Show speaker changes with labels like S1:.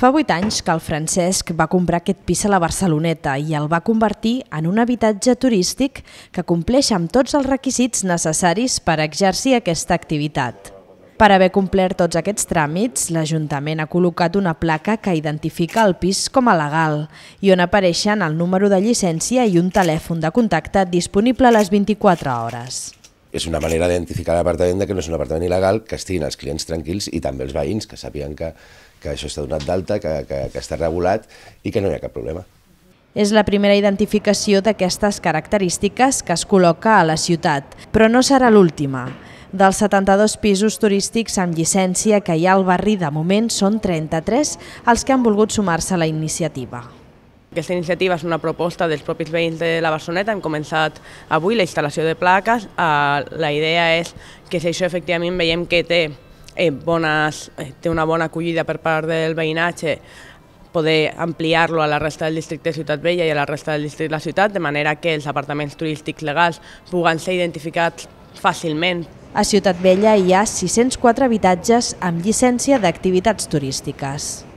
S1: Fa vuit anys que el Francesc va comprar aquest pis a la Barceloneta i el va convertir en un habitatge turístic que compleix amb tots els requisits necessaris per exercir aquesta activitat. Per haver complert tots aquests tràmits, l'Ajuntament ha col·locat una placa que identifica el pis com a legal i on apareixen el número de llicència i un telèfon de contacte disponible a les 24 hores
S2: és una manera d'identificar l'apartament que no és un apartament il·legal, que estiguin els clients tranquils i també els veïns, que sapien que, que això està donat d'alta, que, que, que està regulat i que no hi ha cap problema.
S1: És la primera identificació d'aquestes característiques que es col·loca a la ciutat, però no serà l'última. Dels 72 pisos turístics amb llicència que hi ha al barri, de moment són 33 els que han volgut sumar-se a la iniciativa.
S3: Aquesta iniciativa és una proposta dels propis veïns de la Barceloneta. Hem començat avui la instal·lació de plaques. Eh, la idea és que si això efectivament veiem que té, eh, bones, eh, té una bona acollida per part del veïnatge, poder ampliar-lo a la resta del districte de Ciutat Vella i a la resta del districte de la ciutat, de manera que els apartaments turístics legals puguen ser identificats fàcilment. A
S1: Ciutat Vella hi ha 604 habitatges amb llicència d'activitats turístiques.